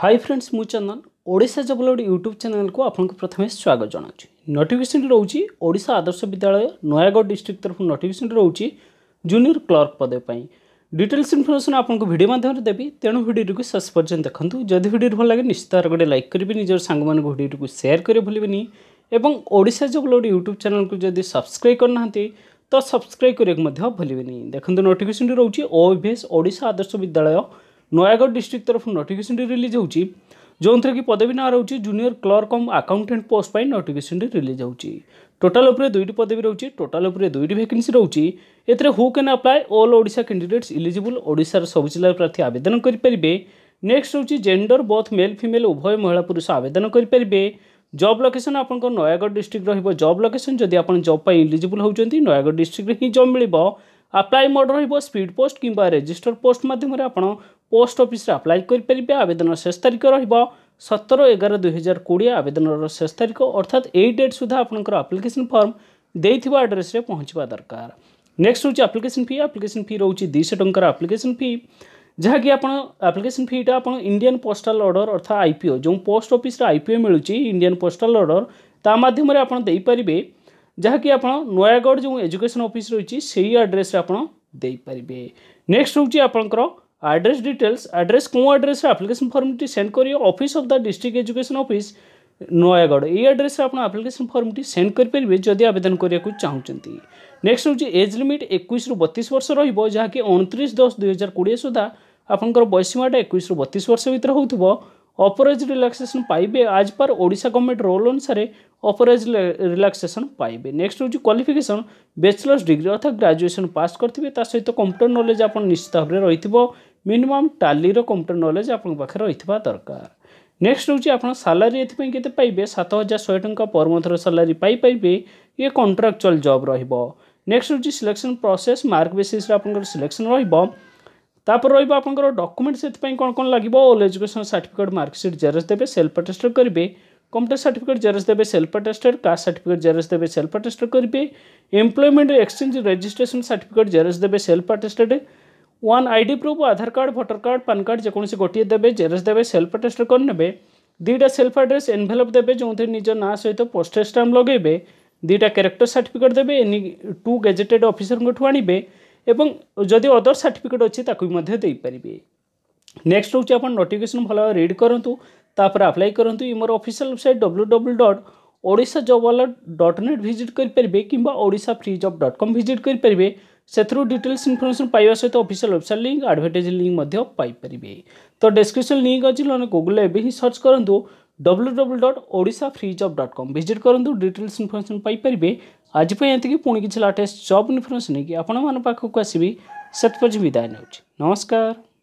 high friends ମୁଁ ଚନ୍ଦନ Odisha ଜବଲଡ଼ YouTube ଚ୍ୟାନେଲ୍କୁ ଆପଣଙ୍କୁ ପ୍ରଥମେ ସ୍ୱାଗତ ଜଣାଉଛି ନୋଟିଫିକେସନ୍ ରହୁଛି ଓଡ଼ିଶା ଆଦର୍ଶ ବିଦ୍ୟାଳୟ ନୟାଗଡ଼ ଡିଷ୍ଟ୍ରିକ୍ଟ ତରଫରୁ ନୋଟିଫିକେସନ୍ ରହୁଛି ଜୁନିୟର କ୍ଲର୍କ ପଦ ପାଇଁ ଡିଟେଲ୍ସ ଇନଫର୍ମେସନ୍ ଆପଣଙ୍କୁ ଭିଡ଼ିଓ ମାଧ୍ୟମରେ ଦେବି ତେଣୁ ଭିଡ଼ିଓଟିକୁ ଶେଷ ପର୍ଯ୍ୟନ୍ତ ଦେଖନ୍ତୁ ଯଦି ଭିଡ଼ିଓଟି ଭଲ ଲାଗେ ନିଶ୍ଚିତ ଭାବରେ ଗୋଟେ ଲାଇକ୍ କରିବେ ନିଜର ସାଙ୍ଗମାନଙ୍କୁ ଭିଡ଼ିଓଟିକୁ ସେୟାର କରି ଭୁଲିବେନି ଏବଂ ଓଡ଼ିଶା ଜବଲଡ଼ ୟୁଟ୍ୟୁବ୍ ଚ୍ୟାନେଲ୍କୁ ଯଦି ସବସ୍କ୍ରାଇବ୍ କରିନାହାନ୍ତି ତ ସବସ୍କ୍ରାଇବ୍ କରିବାକୁ ମଧ୍ୟ ଭୁଲିବେନି ଦେଖନ୍ତୁ ନୋଟିଫିକେସନ୍ଟି ରହୁଛି ଓ V S Odisha Adarsha Vidyalaya Nayagarh district ତରଫରୁ ନୋଟିଫିକେସନଟି ରିଲିଜ୍ ହେଉଛି ଯେଉଁଥିରେ କି ପଦବୀ ନାଁ ରହୁଛି junior clerk cum accountant post ପାଇଁ ନୋଟିଫିକେସନଟି ରିଲିଜ୍ ହେଉଛି ଟୋଟାଲ ଉପରେ ଦୁଇଟି ପଦବୀ ରହୁଛି ଟୋଟାଲ ଉପରେ ଦୁଇଟି ଭ୍ୟାକେନ୍ସି ରହୁଛି ଏଥିରେ who can apply all Odisha candidates eligible ଓଡ଼ିଶାର ସବୁ ଜିଲ୍ଲାର ପ୍ରାର୍ଥୀ ଆବେଦନ କରିପାରିବେ ନେକ୍ସଟ ହେଉଛି ଜେଣ୍ଡର ବୋଥ୍ ମେଲ୍ ଫିମେଲ୍ ଉଭୟ ମହିଳା ପୁରୁଷ ଆବେଦନ କରିପାରିବେ ଜବ୍ ଲୋକେସନ୍ ଆପଣଙ୍କ ନୟାଗଡ଼ ଡିଷ୍ଟ୍ରିକ୍ଟ ରହିବ ଜବ୍ ଲୋକେସନ୍ ଯଦି ଆପଣ ଜବ୍ ପାଇଁ ଇଲିଜିବୁଲ୍ ହେଉଛନ୍ତି ନୟାଗଡ଼ ଡିଷ୍ଟ୍ରିକ୍ଟରେ ହିଁ ଜବ୍ ମିଳିବ ଆପ୍ଲାଏ ମୋଡ଼ ରହିବ ସ୍ପିଡ୍ ପୋଷ୍ଟ କିମ୍ବା ରେଜିଷ୍ଟର ପୋଷ୍ଟ ମାଧ୍ୟମରେ ଆପଣ पोस्ट ऑफिस रे अप्लाई करि परिबे आवेदन शेष तारीख रहइबो 17 11 2020 आवेदन रो शेष तारीख अर्थात ए डेट सुधा आपनकर एप्लीकेशन फॉर्म देथिबा एड्रेस रे पहुचबा दरकार नेक्स्ट होची एप्लीकेशन फी एप्लीकेशन फी रहउची 200 टंकर एप्लीकेशन फी जहा कि आपन एप्लीकेशन फी टा आपन इंडियन पोस्टल ऑर्डर अर्थात आईपीओ जो पोस्ट ऑफिस रे आईपीओ मिलुची इंडियन पोस्टल ऑर्डर ता माध्यम रे आपन देई परिबे जहा कि आपन नयागढ़ जो एजुकेशन ऑफिस रहउची सेही एड्रेस रे आपन देई परिबे नेक्स्ट होची आपनकर address details address କେଉଁ ଆଡ୍ରେସରେ ଆପ୍ଲିକେସନ୍ ଫର୍ମଟି ସେଣ୍ଡ କରିବେ office of the district education office Nayagarh ଏଇ ଆଡ୍ରେସରେ ଆପଣ ଆପ୍ଲିକେସନ୍ ଫର୍ମଟି ସେଣ୍ଡ କରିପାରିବେ ଯଦି ଆବେଦନ କରିବାକୁ ଚାହୁଁଛନ୍ତି ନେକ୍ସଟ ହେଉଛି ଏଜ୍ ଲିମିଟ୍ ଏକୋଇଶରୁ ବତିଶ ବର୍ଷ ରହିବ ଯାହାକି ଅଣତିରିଶ ଦଶ ଦୁଇହଜାର କୋଡ଼ିଏ ସୁଦ୍ଧା ଆପଣଙ୍କର ବୟସୀମାଟା ଏକୋଇଶରୁ ବତିଶ ବର୍ଷ ଭିତରେ ହେଉଥିବ ଅପରେଜ୍ ରିଲାକ୍ସେସନ୍ ପାଇବେ as per Odisha government rule ଅନୁସାରେ ଅପରେଜ୍ ରିଲାକ୍ସେସନ୍ ପାଇବେ ନେକ୍ସଟ ହେଉଛି କ୍ୱାଲିଫିକେସନ୍ ବ୍ୟାଚଲର୍ସ ଡିଗ୍ରୀ ଅର୍ଥାତ ଗ୍ରାଜୁଏସନ୍ ପାସ୍ କରିଥିବେ ତା ସହିତ କମ୍ପ୍ୟୁଟର ନଲେଜ୍ ଆପଣ ନିଶ୍ଚିତ ଭାବରେ ରହିଥିବ ମିନିମମ୍ ଟାଲିର କମ୍ପ୍ୟୁଟର ନଲେଜ୍ ଆପଣଙ୍କ ପାଖରେ ରହିଥିବା ଦରକାର ନେକ୍ସଟ ହେଉଛି ଆପଣ ସାଲାରୀ ଏଥିପାଇଁ କେତେ ପାଇବେ ସାତ ହଜାର ଶହେ ଟଙ୍କା ପର ମନ୍ଥର ସାଲାରୀ ପାଇପାରିବେ ଇଏ କଣ୍ଟ୍ରାକ୍ଚୁଆଲ୍ ଜବ୍ ରହିବ ନେକ୍ସଟ ହେଉଛି ସିଲେକ୍ସନ୍ ପ୍ରୋସେସ୍ ମାର୍କ ବେସିସ୍ରେ ଆପଣଙ୍କର ସିଲେକ୍ସନ୍ ରହିବ ତାପରେ ରହିବ ଆପଣଙ୍କର ଡକୁମେଣ୍ଟ ସେଥିପାଇଁ କ'ଣ କ'ଣ ଲାଗିବ all education certificate marksheet xerox ଦେବେ ସେଲ୍ଫ ଆଟେଷ୍ଟେଡ଼ କରିବେ କମ୍ପ୍ୟୁଟର ସାର୍ଟିଫିକେଟ୍ ଜେରସ୍ ଦେବେ self attested caste certificate xerox ଦେବେ ସେଲ୍ଫ ଆଟେଷ୍ଟେଡ଼ କରିବେ employment exchange registration certificate xerox ଦେବେ self attested one I D proof Aadhaar card voter card PAN card ଯେକୌଣସି ଗୋଟିଏ ଦେବେ Xerox ଦେବେ ସେଲ୍ଫ ଆଟେଷ୍ଟେଡ଼ କରିନେବେ ଦୁଇଟା ସେଲ୍ଫ ଆଡ୍ରେସ୍ ଏନ୍ଭେଲପ୍ ଦେବେ ଯେଉଁଥିରେ ନିଜ ନାଁ ସହିତ ପୋଷ୍ଟେଜ୍ ଷ୍ଟାମ୍ପ ଲଗାଇବେ ଦୁଇଟା କ୍ୟାରେକ୍ଟର ସାର୍ଟିଫିକେଟ୍ ଦେବେ ଏନି ଟୁ ଗେଜେଟେଡ଼୍ ଅଫିସରଙ୍କଠୁ ଆଣିବେ ଏବଂ ଯଦି ଅଦର୍ ସାର୍ଟିଫିକେଟ୍ ଅଛି ତାକୁ ବି ମଧ୍ୟ ଦେଇପାରିବେ ନେକ୍ସଟ ହେଉଛି ଆପଣ ନୋଟିଫିକେସନ୍ ଭଲ ଭାବେ ରିଡ୍ କରନ୍ତୁ ତାପରେ ଆପ୍ଲାଏ କରନ୍ତୁ ଇ ମୋର official website W W dot Odisha job alert dot net visit କରିପାରିବେ କିମ୍ବା Odisha free job dot com visit କରିପାରିବେ ସେଥିରୁ ଡିଟେଲ୍ସ ଇନଫର୍ମେସନ୍ ପାଇବା ସହିତ official website link advertise link ମଧ୍ୟ ପାଇପାରିବେ ତ ଡେସ୍କ୍ରିପସନ୍ ଲିଙ୍କ୍ ଅଛି ନହେଲେ ଗୁଗୁଲ୍ରେ ଏବେ ହିଁ ସର୍ଚ୍ଚ କରନ୍ତୁ W W dot Odisha free job dot com visit କରନ୍ତୁ ଡିଟେଲ୍ସ ଇନଫର୍ମେସନ୍ ପାଇପାରିବେ आजप पुणी किसी लाटेस्ट जब इनफर्मेशन नहीं आपण मानक आसवि सत्पर्जी विदाय नौ नमस्कार